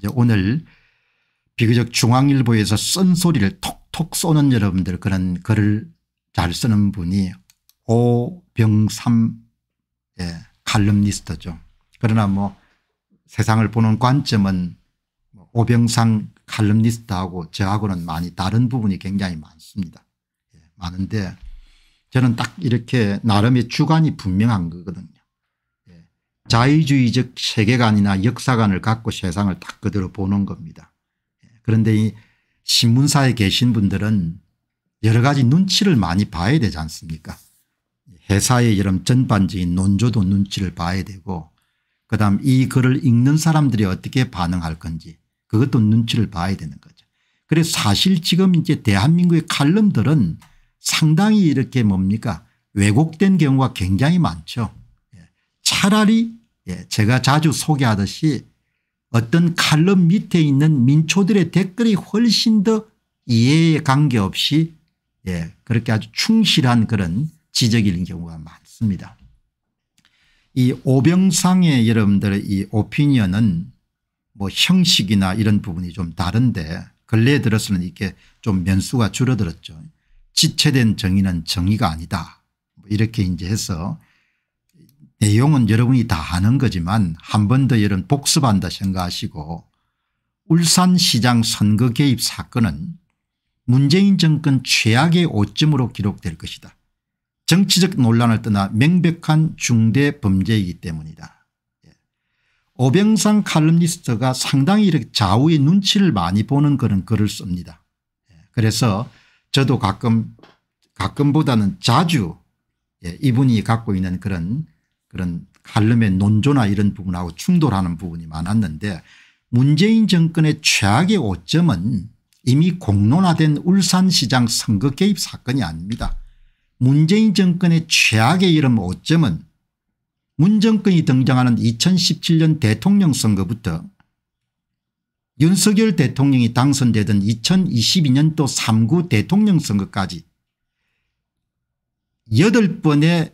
이제 오늘 비교적 중앙일보에서 쓴소리를 톡톡 쏘는 여러분들 그런 글을 잘 쓰는 분이 오병삼 예, 칼럼니스트죠. 그러나 뭐 세상을 보는 관점은 뭐 오병상 칼럼니스트하고 저하고는 많이 다른 부분이 굉장히 많습니다. 예, 많은데 저는 딱 이렇게 나름의 주관이 분명한 거거든요. 자유주의적 세계관이나 역사관을 갖고 세상을 딱 그대로 보는 겁니다. 그런데 이 신문사에 계신 분들은 여러 가지 눈치를 많이 봐야 되지 않습니까 회사의 이런 전반적인 논조도 눈치를 봐야 되고 그다음 이 글을 읽는 사람들이 어떻게 반응할 건지 그것도 눈치를 봐야 되는 거죠. 그래서 사실 지금 이제 대한민국의 칼럼들은 상당히 이렇게 뭡니까 왜곡된 경우가 굉장히 많죠. 차라리 예, 제가 자주 소개하듯이 어떤 칼럼 밑에 있는 민초들의 댓글이 훨씬 더 이해에 관계없이 예, 그렇게 아주 충실한 그런 지적인 경우가 많습니다. 이 오병상의 여러분들의 이 오피니언은 뭐 형식이나 이런 부분이 좀 다른데 근래 들어서는 이게 좀 면수가 줄어들었죠. 지체된 정의는 정의가 아니다. 뭐 이렇게 이제 해서 내용은 여러분이 다 아는 거지만 한 번 더 여러분 복습한다 생각하시고 울산시장 선거 개입 사건은 문재인 정권 최악의 오점으로 기록될 것이다. 정치적 논란을 떠나 명백한 중대 범죄이기 때문이다. 예. 오병상 칼럼니스트가 상당히 이렇게 좌우의 눈치를 많이 보는 그런 글을 씁니다. 예. 그래서 저도 가끔 가끔보다는 자주 예, 이분이 갖고 있는 그런 그런 갈름의 논조나 이런 부분하고 충돌하는 부분이 많았는데 문재인 정권의 최악의 오점은 이미 공론화된 울산시장 선거 개입 사건이 아닙니다. 문재인 정권의 최악의 이름 오점은 문정권이 등장하는 2017년 대통령 선거부터 윤석열 대통령이 당선되던 2022년도 3구 대통령 선거까지 8번의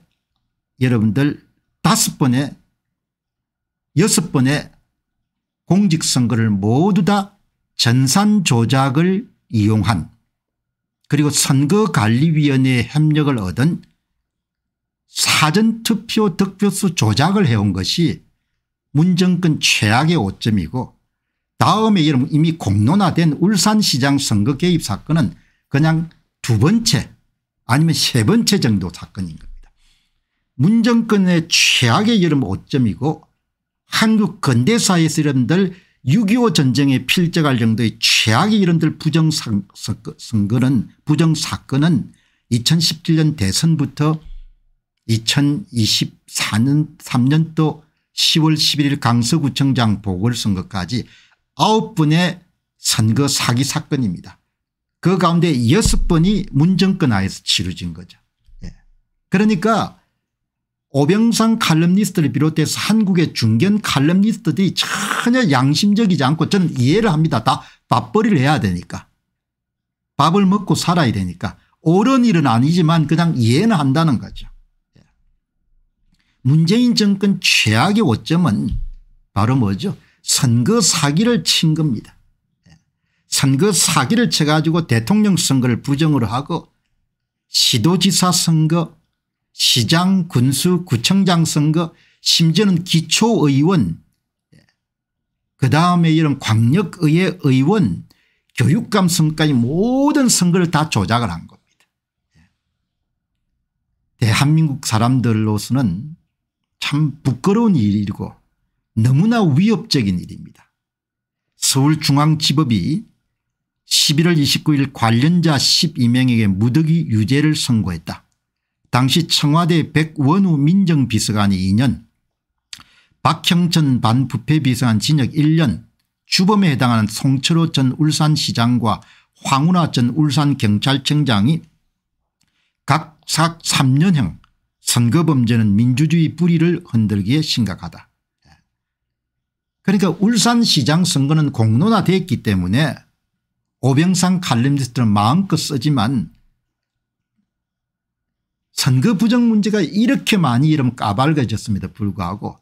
여러분들 다섯 번의 여섯 번의 공직선거를 모두 다 전산 조작을 이용한 그리고 선거관리위원회의 협력을 얻은 사전투표 득표수 조작을 해온 것이 문정권 최악의 오점이고 다음에 여러분 이미 공론화된 울산시장 선거 개입 사건은 그냥 두 번째 아니면 세 번째 정도 사건인 겁니다. 문정권의 최악의 여름 오점이고 한국 근대사의 세련들 6.25 전쟁에 필적할 정도의 최악의 이런들 부정선거는 부정사건은 2017년 대선부터 2024년 3년도 10월 11일 강서구청장 보궐선거까지 9분의 선거 사기 사건입니다. 그 가운데 6번이 문정권 하에서 치루진 거죠. 예. 그러니까 오병상 칼럼니스트를 비롯해서 한국의 중견 칼럼니스트들이 전혀 양심적이지 않고 저는 이해를 합니다. 다 밥벌이를 해야 되니까. 밥을 먹고 살아야 되니까. 옳은 일은 아니지만 그냥 이해는 한다는 거죠. 예. 문재인 정권 최악의 오점은 바로 뭐죠 선거 사기를 친 겁니다. 예. 선거 사기를 쳐가지고 대통령 선거를 부정으로 하고 시도지사 선거 시장 군수 구청장 선거 심지어는 기초의원 그다음에 이런 광역의회 의원 교육감 선까지 모든 선거를 다 조작을 한 겁니다. 예. 대한민국 사람들로서는 참 부끄러운 일이고 너무나 위협적인 일입니다. 서울중앙지법이 11월 29일 관련자 12명에게 무더기 유죄를 선고했다. 당시 청와대 백원우 민정비서관이 2년 박형천 반부패비서관 징역 1년 주범에 해당하는 송철호 전 울산시장과 황운하 전 울산경찰청장이 각각 3년형 선거범죄는 민주주의 뿌리를 흔들기에 심각하다. 그러니까 울산시장 선거는 공론화됐기 때문에 오병상 칼럼니스트는 마음껏 쓰지만 선거 부정 문제가 이렇게 많이 이런 까발려졌습에도 불구하고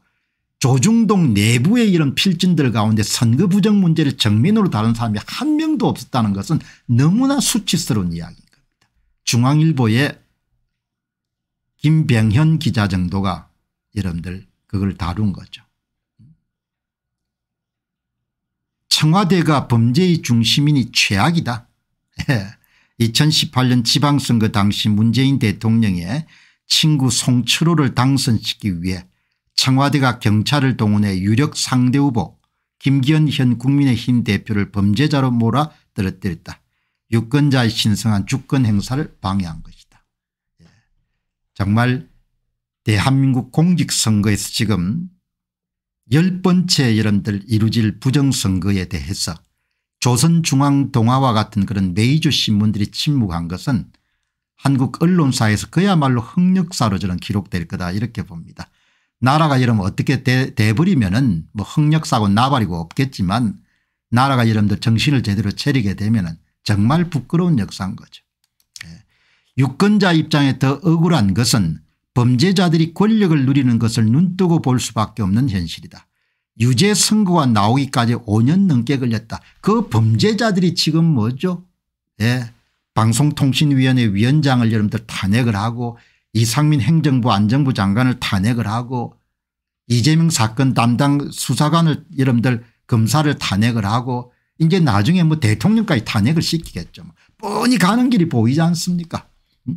조중동 내부의 이런 필진들 가운데 선거 부정 문제를 정면으로 다룬 사람이 한 명도 없었다는 것은 너무나 수치스러운 이야기인 겁니다. 중앙일보의 김병현 기자 정도가 여러분들 그걸 다룬 거죠. 청와대가 범죄의 중심이니 최악이다. 예. 2018년 지방선거 당시 문재인 대통령의 친구 송철호를 당선시키기 위해 청와대가 경찰을 동원해 유력 상대 후보 김기현 현 국민의힘 대표를 범죄자로 몰아 들었다 유권자의 신성한 주권 행사를 방해한 것이다. 예. 정말 대한민국 공직선거에서 지금 열 번째 여러분들 이루질 부정선거에 대해서 조선중앙동화와 같은 그런 메이저 신문들이 침묵한 것은 한국 언론사에서 그야말로 흑역사로 저는 기록될 거다 이렇게 봅니다. 나라가 이러면 어떻게 돼, 돼버리면 은뭐 흑역사고 나발이고 없겠지만 나라가 여러분들 정신을 제대로 차리게 되면 은 정말 부끄러운 역사인 거죠. 예. 유권자 입장에 더 억울한 것은 범죄자들이 권력을 누리는 것을 눈뜨고 볼 수밖에 없는 현실이다. 유죄 선고가 나오기까지 5년 넘게 걸렸다. 그 범죄자들이 지금 뭐죠? 예. 방송통신위원회 위원장을 여러분들 탄핵을 하고 이상민 행정부 안정부 장관을 탄핵을 하고 이재명 사건 담당 수사관을 여러분들 검사를 탄핵을 하고 이제 나중에 뭐 대통령까지 탄핵을 시키겠죠. 뭐 뻔히 가는 길이 보이지 않습니까 음?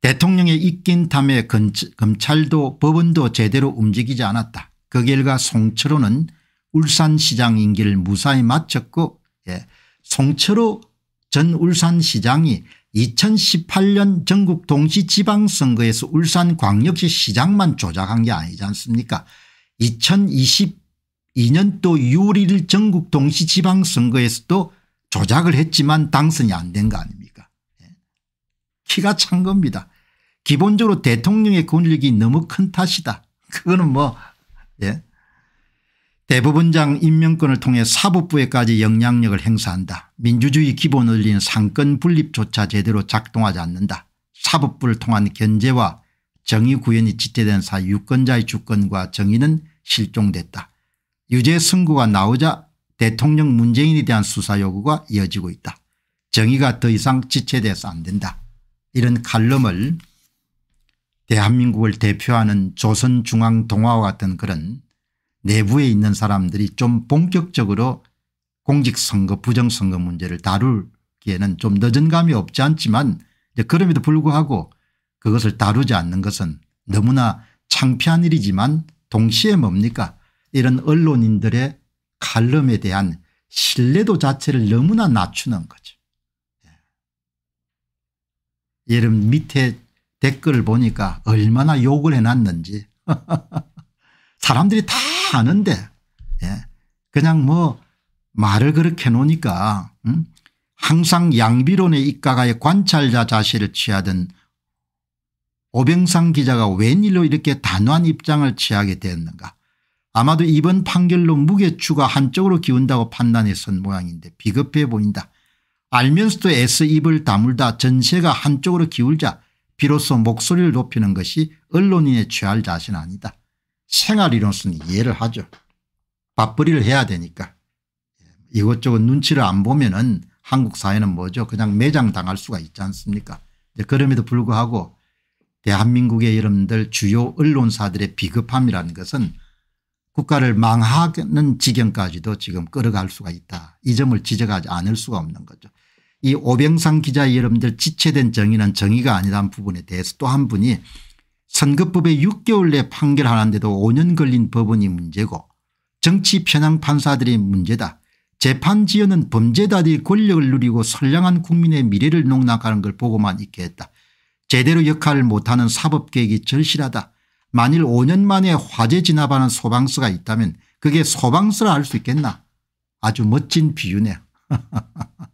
대통령의 입긴 탐에 검찰도 법원도 제대로 움직이지 않았다. 그결과 송철호는 울산시장 임기를 무사히 마쳤고 예. 송철호 전 울산시장이 2018년 전국 동시지방선거에서 울산광역시 시장만 조작한 게 아니지 않습니까 2022년도 6월 1일 전국 동시지방선거에서도 조작을 했지만 당선이 안 된 거 아닙니까 예. 키가 찬 겁니다. 기본적으로 대통령의 권력이 너무 큰 탓이다. 그거는 뭐 예. 대법원장 임명권을 통해 사법부에까지 영향력을 행사한다. 민주주의 기본 원리인 상권 분립조차 제대로 작동하지 않는다. 사법부를 통한 견제와 정의 구현이 지체된 사 유권자의 주권과 정의는 실종됐다. 유죄 선고가 나오자 대통령 문재인에 대한 수사 요구가 이어지고 있다. 정의가 더 이상 지체돼서 안 된다. 이런 칼럼을 대한민국을 대표하는 조선중앙동화와 같은 그런 내부에 있는 사람들이 좀 본격적으로 공직선거 부정선거 문제를 다룰기에는 좀 늦은 감이 없지 않지만 그럼에도 불구하고 그것을 다루지 않는 것은 너무나 창피한 일이지만 동시에 뭡니까 이런 언론인들의 칼럼에 대한 신뢰도 자체를 너무나 낮추는 거죠. 예. 예를 밑에 댓글 을 보니까 얼마나 욕을 해놨는지 사람들이 다 아는데 예. 그냥 뭐 말을 그렇게 해 놓으니까 음? 항상 양비론의 입가가의 관찰자 자세를 취하던 오병상 기자가 웬일로 이렇게 단호한 입장을 취하게 되었는가 아마도 이번 판결로 무게추가 한쪽으로 기운다고 판단했던 모양인데 비겁해 보인다. 알면서도 애써 입을 다물다 전세가 한쪽으로 기울자 비로소 목소리를 높이는 것이 언론인의 취할 자신 아니다. 생활이론수 이해를 하죠. 밥벌이를 해야 되니까. 예, 이것저것 눈치를 안 보면 은 한국 사회는 뭐죠 그냥 매장당할 수가 있지 않습니까 그럼에도 불구하고 대한민국의 여러분들 주요 언론사들의 비급함이라는 것은 국가를 망하는 지경까지도 지금 끌어갈 수가 있다. 이 점을 지적하지 않을 수가 없는 거죠. 이 오병상 기자 여러분들 지체된 정의는 정의가 아니라는 부분에 대해서 또 한 분이 선거법에 6개월 내 판결하는데도 5년 걸린 법원이 문제고 정치 편향 판사들이 문제다. 재판지연은 범죄다들이 권력을 누리고 선량한 국민의 미래를 농락하는 걸 보고만 있게 했다. 제대로 역할을 못하는 사법계획이 절실하다. 만일 5년 만에 화재 진압하는 소방서가 있다면 그게 소방서라 할 수 있겠나. 아주 멋진 비유네.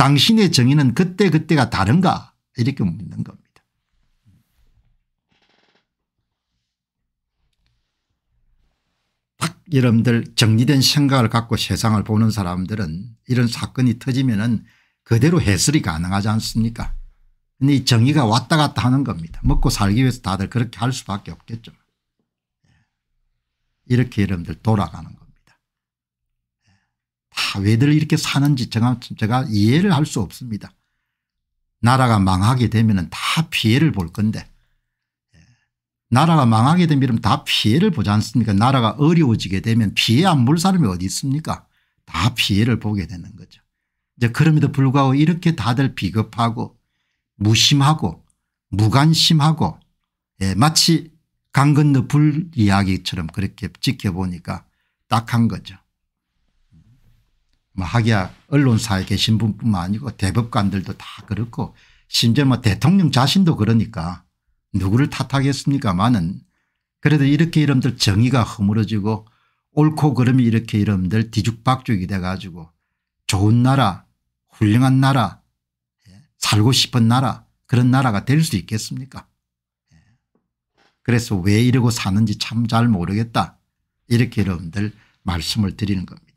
당신의 정의는 그때그때가 다른가 이렇게 묻는 겁니다. 여러분들 정리된 생각을 갖고 세상을 보는 사람들은 이런 사건이 터지면 은 그대로 해설이 가능하지 않습니까 근데 이 정의가 왔다 갔다 하는 겁니다. 먹고 살기 위해서 다들 그렇게 할 수밖에 없겠죠. 예. 이렇게 여러분들 돌아가는 거. 하, 왜들 이렇게 사는지 제가, 제가 이해를 할 수 없습니다. 나라가 망하게 되면 다 피해를 볼 건데 예. 나라가 망하게 되면 다 피해를 보지 않습니까 나라가 어려워지게 되면 피해 안 볼 사람이 어디 있습니까 다 피해를 보게 되는 거죠. 이제 그럼에도 불구하고 이렇게 다들 비겁하고 무심하고 무관심하고 예, 마치 강 건너 불 이야기처럼 그렇게 지켜보니까 딱한 거죠. 뭐기야 언론사에 계신 분뿐만 아니고 대법관들도 다 그렇고 심지어 뭐 대통령 자신도 그러니까 누구를 탓하겠습니까마는 그래도 이렇게 이름들 정의가 허물어지고 옳고 그름이 이렇게 이름들 뒤죽박죽이 돼 가지고 좋은 나라 훌륭한 나라 예, 살고 싶은 나라 그런 나라가 될 수 있겠습니까 예. 그래서 왜 이러고 사는지 참 잘 모르겠다 이렇게 여러분들 말씀을 드리는 겁니다.